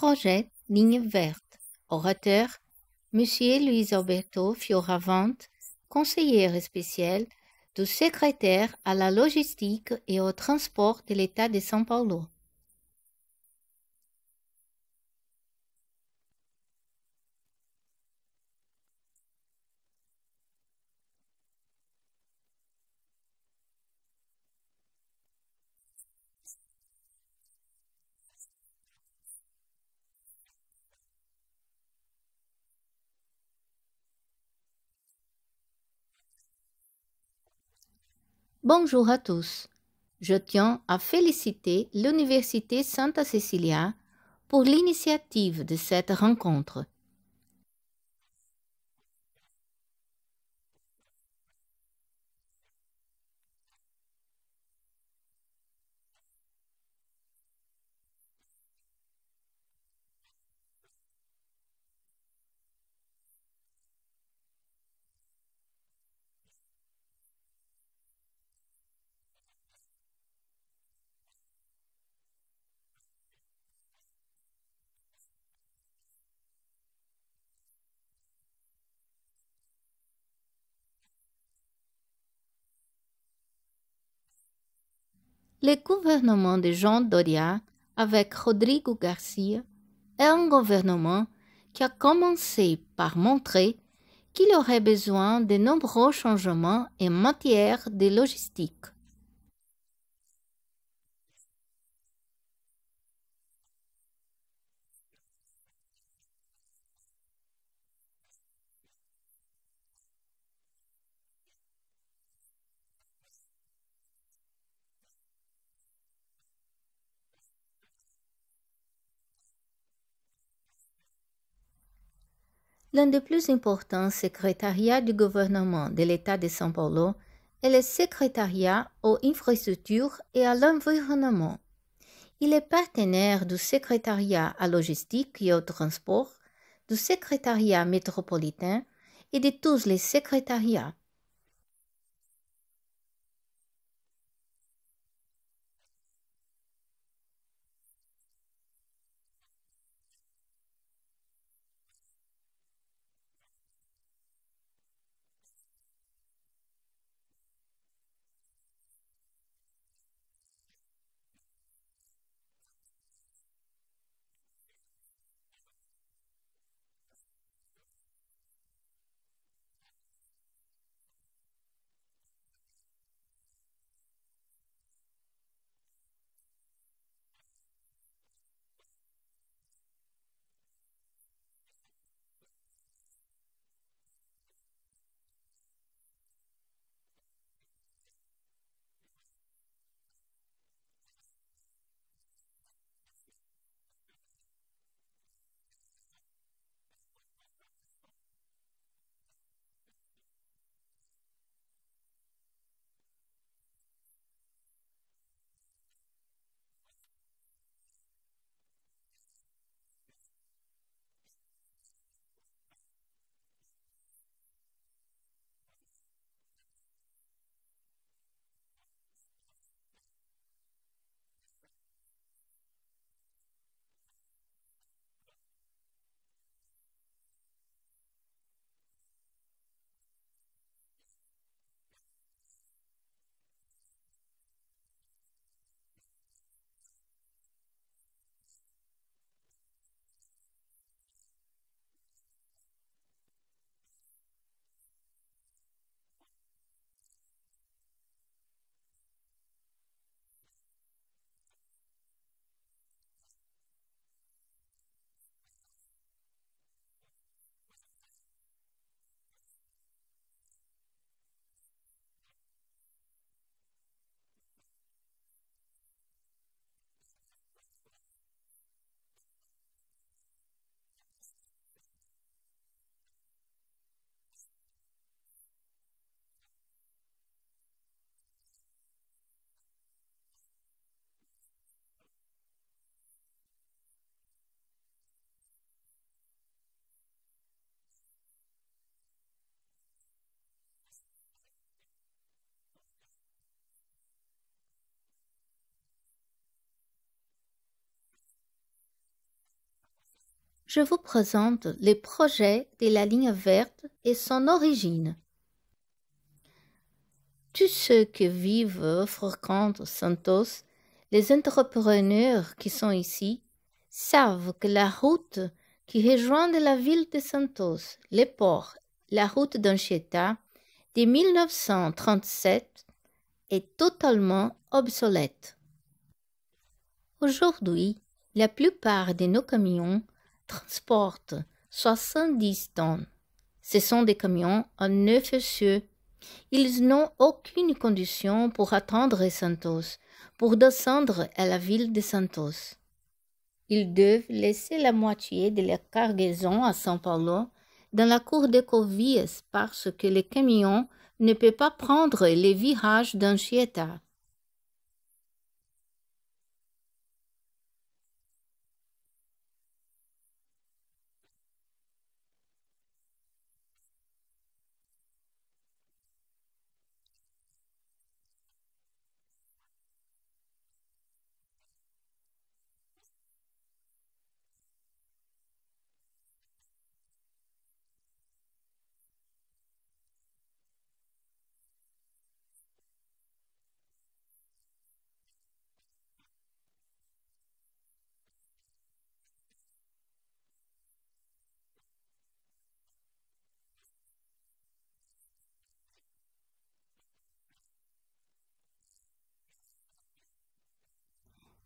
Projet Ligne verte. Orateur, M. Luis Alberto Fioravante, conseiller spécial du secrétaire à la logistique et au transport de l'État de São Paulo. Bonjour à tous. Je tiens à féliciter l'Université Santa Cecilia pour l'initiative de cette rencontre. le gouvernement de Jean Doria avec Rodrigo Garcia est un gouvernement qui a commencé par montrer qu'il aurait besoin de nombreux changements en matière de logistique. l'un des plus importants secrétariats du gouvernement de l'État de São Paulo est le secrétariat aux infrastructures et à l'environnement. Il est partenaire du secrétariat à logistique et au transport, du secrétariat métropolitain et de tous les secrétariats je vous présente les projets de la ligne verte et son origine. Tous ceux qui vivent, fréquentent Santos, les entrepreneurs qui sont ici, savent que la route qui rejoint la ville de Santos, les ports, la route d'Anchieta, de 1937 est totalement obsolète. Aujourd'hui, la plupart de nos camions transportent 70 tonnes. Ce sont des camions à neuf essieux. Ils n'ont aucune condition pour attendre Santos, pour descendre à la ville de Santos. Ils doivent laisser la moitié de leur cargaison à São Paulo dans la cour de Covies parce que le camion ne peut pas prendre les virages d'Anchieta.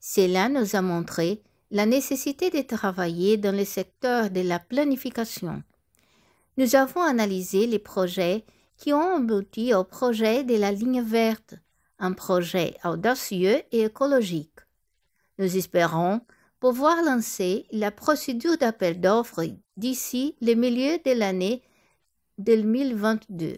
Cela nous a montré la nécessité de travailler dans le secteur de la planification. Nous avons analysé les projets qui ont abouti au projet de la ligne verte, un projet audacieux et écologique. Nous espérons pouvoir lancer la procédure d'appel d'offres d'ici le milieu de l'année 2022.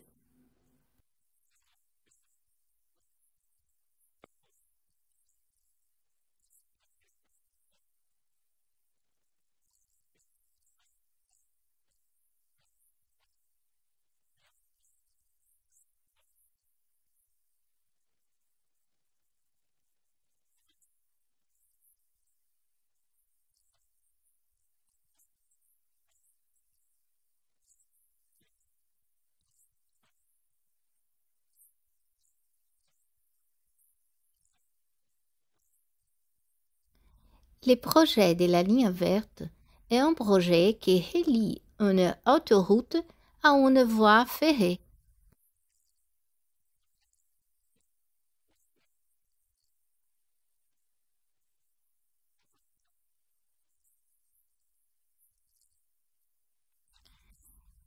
Le projet de la ligne verte est un projet qui relie une autoroute à une voie ferrée.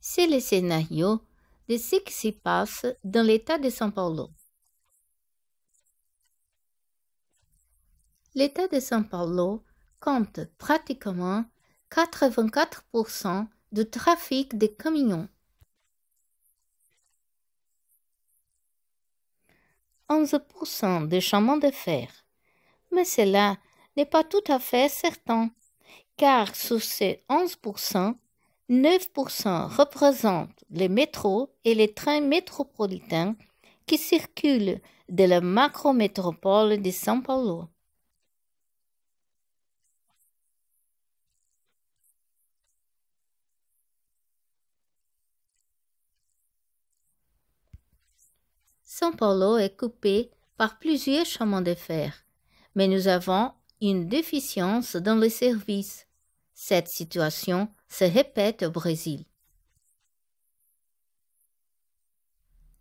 C'est le scénario de ce qui se passe dans l'État de São Paulo. L'État de São Paulo compte pratiquement 84% du trafic des camions. 11% des chemins de fer. Mais cela n'est pas tout à fait certain, car sur ces 11%, 9% représentent les métros et les trains métropolitains qui circulent de la macrométropole de São Paulo. São Paulo est coupé par plusieurs chemins de fer, mais nous avons une déficience dans les services. Cette situation se répète au Brésil.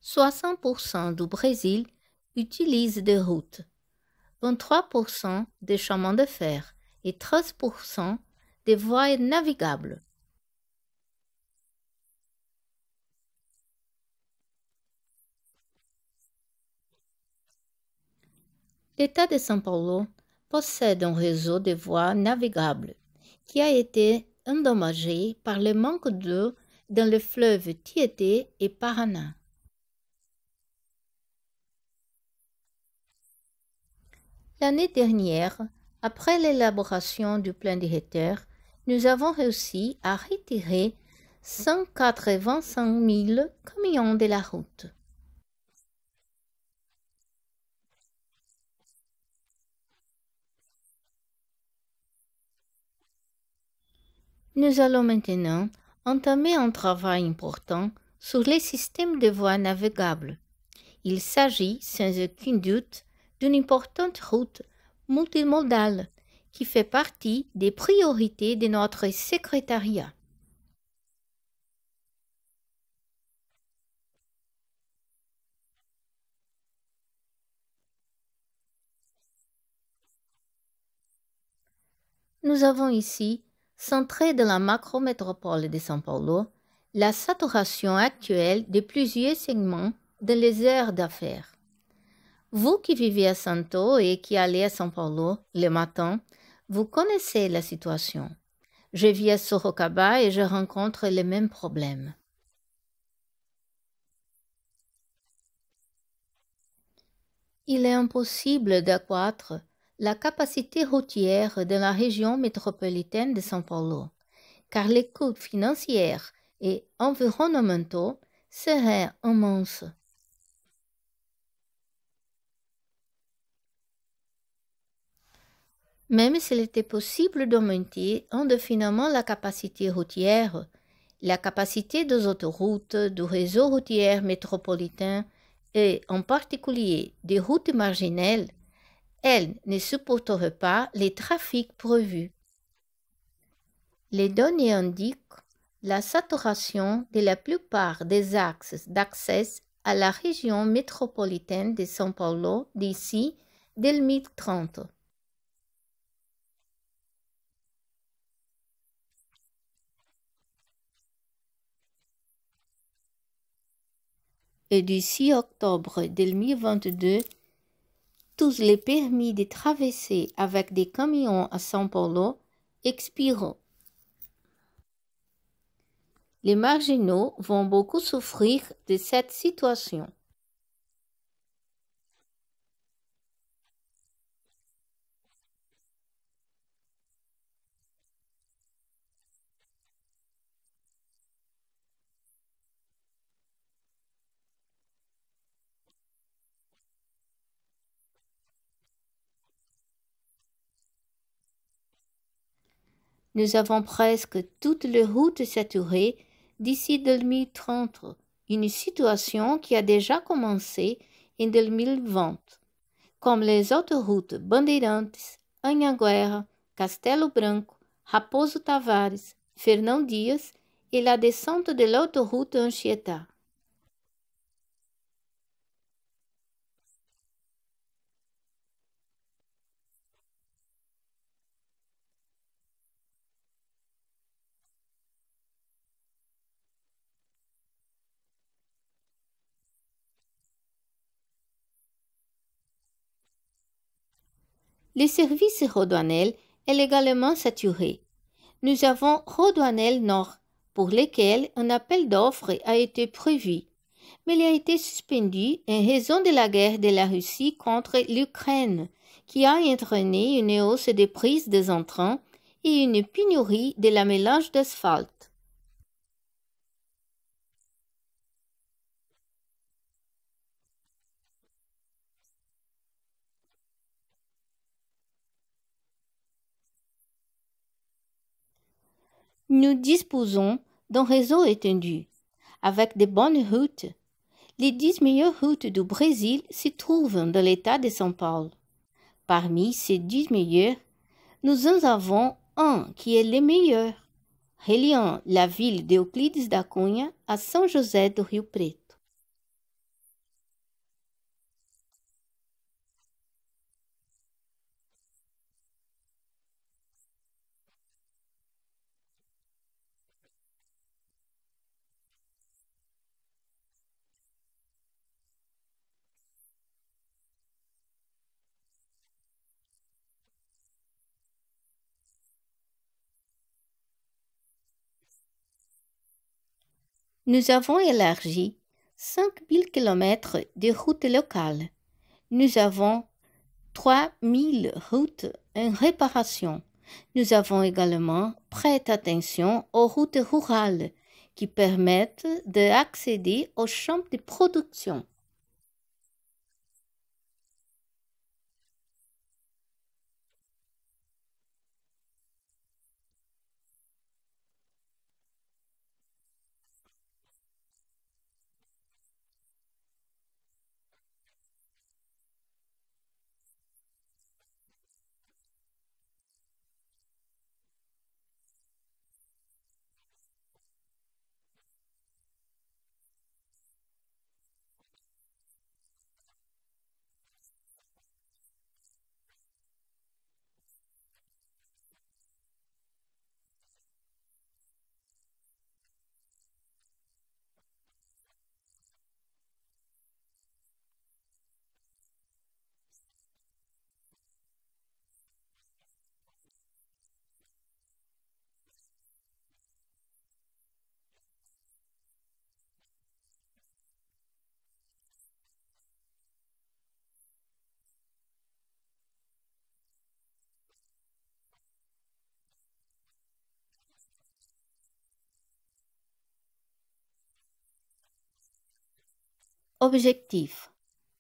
60% du Brésil utilise des routes, 23% des chemins de fer et 13% des voies navigables. L'État de São Paulo possède un réseau de voies navigables qui a été endommagé par le manque d'eau dans les fleuves Tietê et Paraná. L'année dernière, après l'élaboration du plan directeur, nous avons réussi à retirer 185 000 camions de la route. Nous allons maintenant entamer un travail important sur les systèmes de voies navigables. Il s'agit sans aucun doute d'une importante route multimodale qui fait partie des priorités de notre secrétariat. Nous avons ici Centré dans la macro-métropole de São Paulo, la saturation actuelle de plusieurs segments dans les heures d'affaires. Vous qui vivez à Santo et qui allez à São Paulo le matin, vous connaissez la situation. Je vis à Sorocaba et je rencontre les mêmes problèmes. Il est impossible d'accroître la capacité routière de la région métropolitaine de São Paulo, car les coûts financiers et environnementaux seraient immenses. Même s'il était possible d'augmenter indéfiniment la capacité routière, la capacité des autoroutes du réseau routier métropolitain et en particulier des routes marginales elle ne supporterait pas les trafics prévus. Les données indiquent la saturation de la plupart des axes d'accès à la région métropolitaine de São Paulo d'ici 2030. Et d'ici octobre 2022, tous les permis de traverser avec des camions à São Paulo expireront. Les marginaux vont beaucoup souffrir de cette situation. Nous avons presque toutes les routes saturées d'ici 2030, une situation qui a déjà commencé en 2020, comme les autoroutes Bandeirantes, Anhanguera, Castelo Branco, Raposo Tavares, Fernão Dias et la descente de l'autoroute Anchieta. Le service rhodouanel est également saturé. Nous avons Redouanel Nord, pour lequel un appel d'offres a été prévu, mais il a été suspendu en raison de la guerre de la Russie contre l'Ukraine, qui a entraîné une hausse des prises des entrants et une pénurie de la mélange d'asphalte. nous disposons d'un réseau étendu, avec de bonnes routes. Les dix meilleures routes du Brésil se trouvent dans l'État de São Paulo. Parmi ces dix meilleures, nous en avons un qui est le meilleur, reliant la ville d'Euclides da Cunha à São José do Rio Preto. Nous avons élargi 5000 km de routes locales. Nous avons 3000 routes en réparation. Nous avons également prêté attention aux routes rurales qui permettent d'accéder aux champs de production. Objectif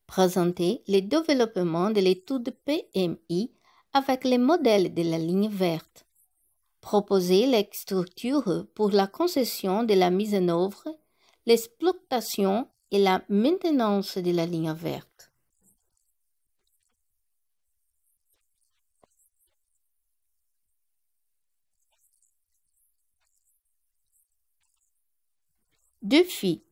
présenter les développements de l'étude PMI avec les modèles de la ligne verte, proposer les structures pour la concession de la mise en œuvre, l'exploitation et la maintenance de la ligne verte. Défi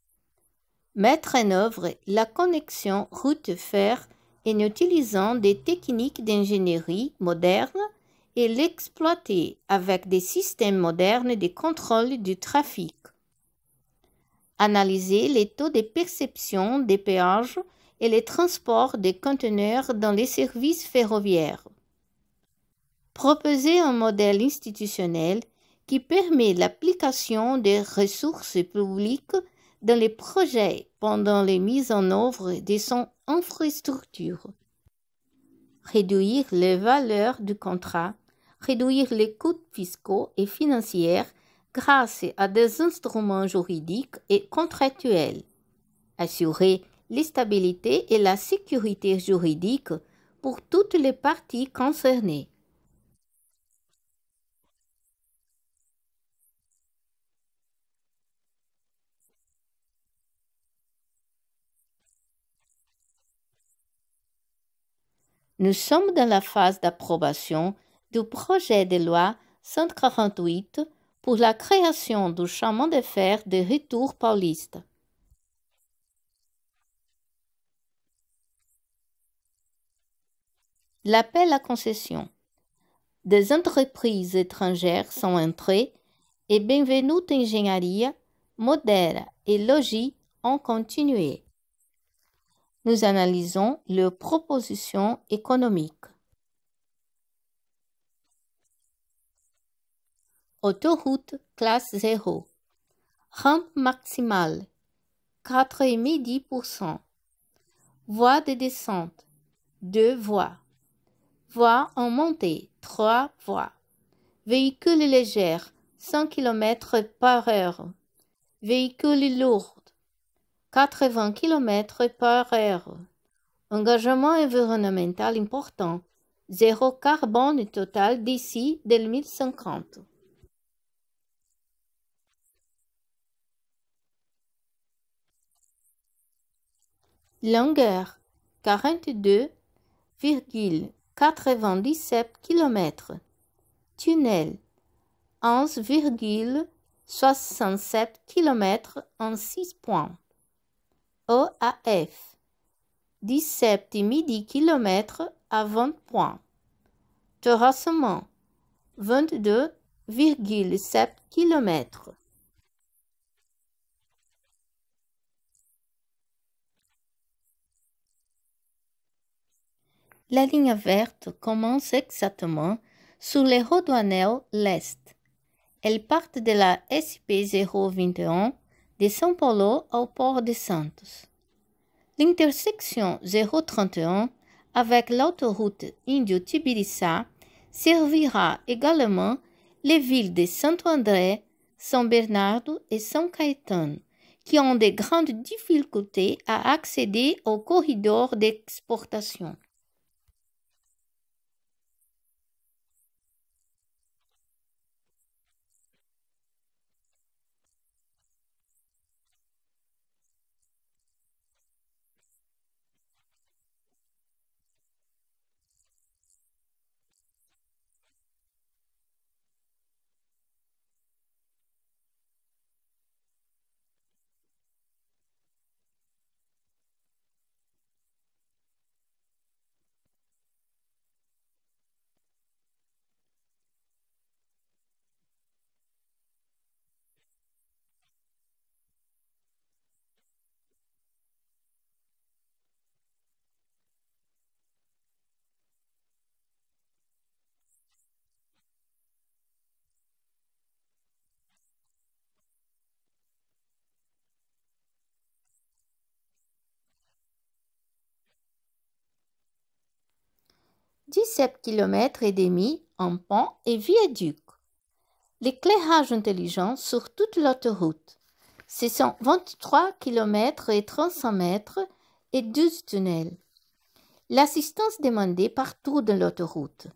mettre en œuvre la connexion route-fer en utilisant des techniques d'ingénierie modernes et l'exploiter avec des systèmes modernes de contrôle du trafic. Analyser les taux de perception des péages et les transports des conteneurs dans les services ferroviaires. Proposer un modèle institutionnel qui permet l'application des ressources publiques dans les projets pendant les mises en œuvre de son infrastructure. Réduire les valeurs du contrat, réduire les coûts fiscaux et financiers grâce à des instruments juridiques et contractuels. Assurer l'estabilité et la sécurité juridique pour toutes les parties concernées. Nous sommes dans la phase d'approbation du projet de loi 148 pour la création du chemin de fer de retour pauliste. L'appel à concession. Des entreprises étrangères sont entrées et Bienvenue ingénierie Modèle et Logis ont continué nous analysons leurs propositions économiques. Autoroute classe 0. Rampe maximale 4,5-10%. Voie de descente 2 voies. Voie en montée 3 voies. Véhicule léger 100 km par heure. Véhicule lourd 80 km par heure. Engagement environnemental important, zéro carbone total d'ici 2050. Longueur quatre 42,97 km. Tunnel soixante-sept km en six points. OAF. 17 midi km à 20 points. Terrassement 22,7 km. La ligne verte commence exactement sous les Rodoanel l'Est. Elle part de la SP021 de São Paulo au port de Santos. L'intersection 031 avec l'autoroute indio tibirissa servira également les villes de Santo André, São Bernardo et São Caetano, qui ont de grandes difficultés à accéder au corridor d'exportation. 17 km et demi en pont et viaduc. L'éclairage intelligent sur toute l'autoroute. Ce sont 23 km et 300 mètres et 12 tunnels. L'assistance demandée partout dans l'autoroute.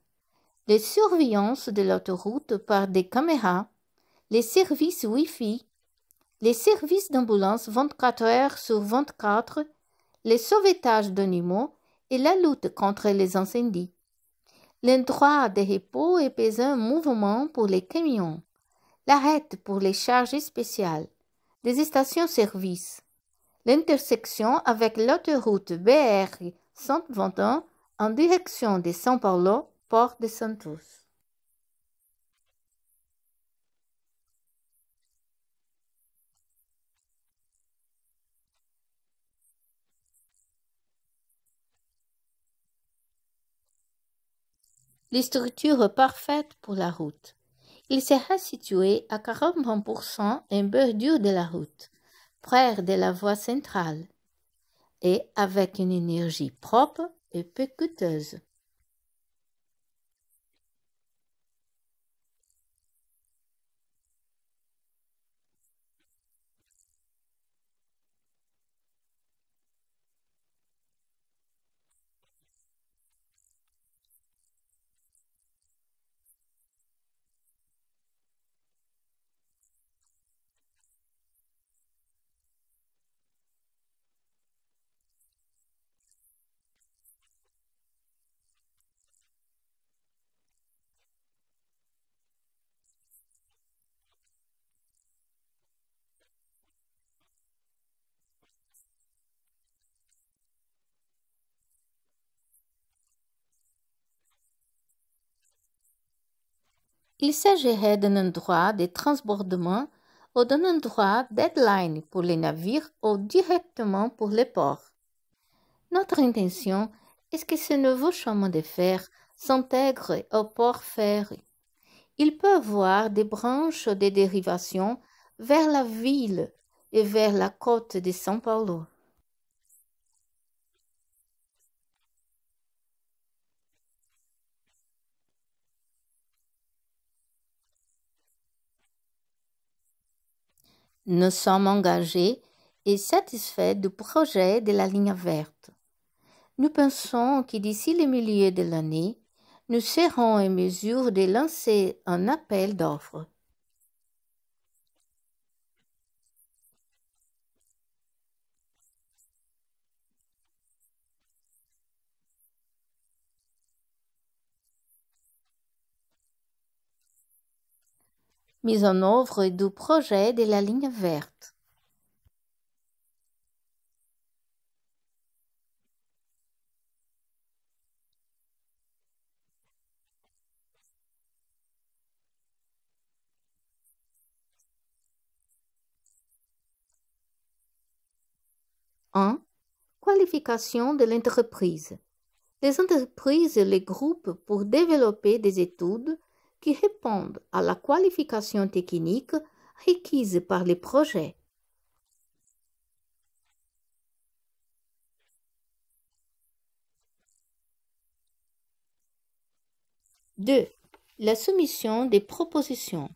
Les surveillances de l'autoroute par des caméras. Les services Wi-Fi. Les services d'ambulance 24 heures sur 24. Les sauvetages d'animaux et la lutte contre les incendies. L'endroit des de repos et un mouvement pour les camions. l'arrêt pour les charges spéciales. les stations-service. L'intersection avec l'autoroute BR 121 en direction de São Paulo, port de Santos. les structures parfaites pour la route. Il sera situé à 40% en bordure de la route, près de la voie centrale, et avec une énergie propre et peu coûteuse. Il s'agirait d'un endroit de transbordement ou d'un endroit deadline pour les navires ou directement pour les ports. Notre intention est que ce nouveau chemin de fer s'intègre au port ferry. Il peut avoir des branches de dérivations vers la ville et vers la côte de São Paulo. Nous sommes engagés et satisfaits du projet de la ligne verte. Nous pensons que d'ici le milieu de l'année, nous serons en mesure de lancer un appel d'offres. mise en œuvre du projet de la ligne verte. 1. Qualification de l'entreprise. Les entreprises et les groupes pour développer des études qui répondent à la qualification technique requise par les projets. 2. la soumission des propositions.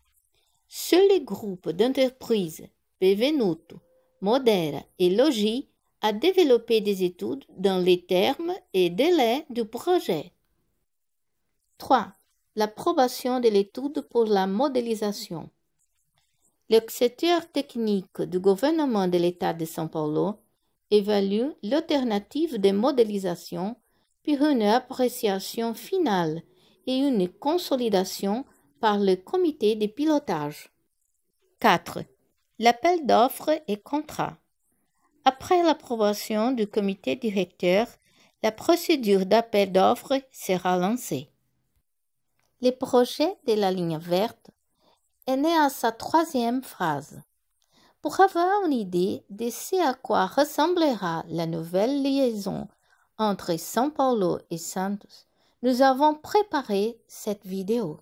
Seuls les groupes d'entreprises Benvenuto, Modera et Logi a développé des études dans les termes et délais du projet. 3 l'approbation de l'étude pour la modélisation. Le secteur technique du gouvernement de l'État de São Paulo évalue l'alternative de modélisation pour une appréciation finale et une consolidation par le comité de pilotage. 4. L'appel d'offres et contrat. Après l'approbation du comité directeur, la procédure d'appel d'offres sera lancée. Le projet de la ligne verte est né à sa troisième phrase. Pour avoir une idée de ce à quoi ressemblera la nouvelle liaison entre São Paulo et Santos, nous avons préparé cette vidéo.